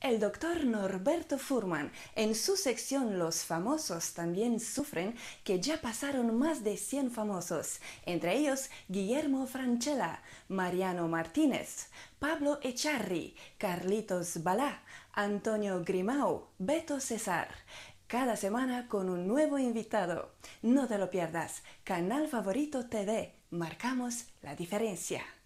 El doctor Norberto Furman, en su sección Los famosos también sufren, que ya pasaron más de 100 famosos, entre ellos Guillermo Franchella, Mariano Martínez, Pablo Echarri, Carlitos Balá, Antonio Grimau, Beto César. Cada semana con un nuevo invitado. No te lo pierdas, canal favorito TV, marcamos la diferencia.